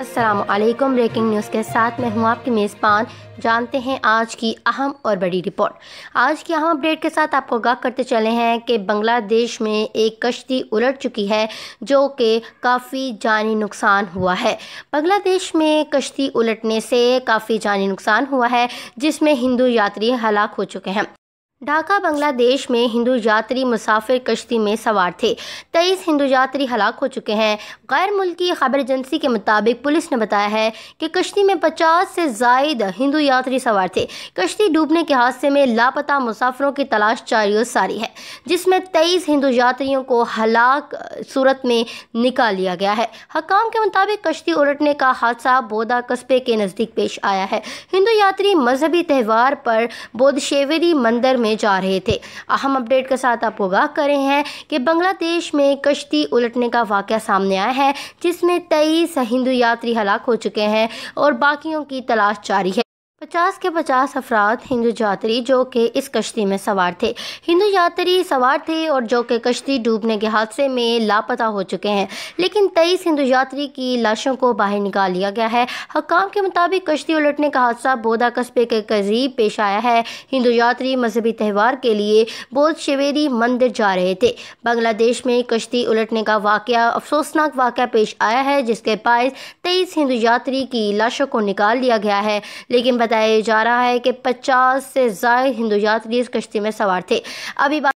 Aslam breaking news के साथ मैं हूं आपकी मेज़बान जानते हैं आज की अहम और बड़ी रिपोर्ट आज की अहम अपडेट के साथ आपको आगाह करते चले हैं कि बांग्लादेश में एक कश्ती उलट चुकी है जो कि काफ़ी जानी नुकसान हुआ है बांग्लादेश में कश्ती उलटने से काफ़ी जानी नुकसान हुआ है जिसमें हिंदू यात्री हलाक हो चुके हैं ढाका बांग्लादेश में हिंदू यात्री मुसाफिर कश्ती में सवार थे तेईस हिंदू यात्री हलाक हो चुके हैं गैर मुल्की खबर एजेंसी के मुताबिक पुलिस ने बताया है कि कश्ती में 50 से जायद हिंदू यात्री सवार थे कश्ती डूबने के हादसे में लापता मुसाफिरों की तलाश चारियों सारी है जिसमें तेईस हिंदू यात्रियों को हलाक सूरत में निकाल लिया गया है हकाम के मुताबिक कश्ती उलटने का हादसा बोधा कस्बे के नज़दीक पेश आया है हिंदू यात्री मजहबी त्यौहार पर बोधशेवरी मंदिर में करने जा रहे थे अहम अपडेट के साथ आप आगाह करें हैं कि बांग्लादेश में कश्ती उलटने का वाक़ सामने आया है जिसमें तेईस हिंदू यात्री हलाक हो चुके हैं और बाकियों की तलाश जारी है पचास के पचास अफराद हिंदू यात्री जो कि इस कश्ती में सवार थे हिंदू यात्री सवार थे और जो कि कश्ती डूबने के हादसे में लापता हो चुके हैं लेकिन तेईस हिंदू यात्री की लाशों को बाहर निकाल लिया गया है हकाम के मुताबिक कश्ती उलटने का हादसा बोधा कस्बे के करीब पेश आया है हिंदू यात्री मजहबी त्यौहार के लिए बोध शिवेरी मंदिर जा रहे थे बांग्लादेश में कश्ती उलटने का वाक़ अफसोसनाक वाक़ पेश आया है जिसके बायस तेईस हिंदू यात्री की लाशों को निकाल लिया गया है लेकिन बताया जा रहा है कि पचास से ज्यादा हिंदू यात्री इस कश्ती में सवार थे अभी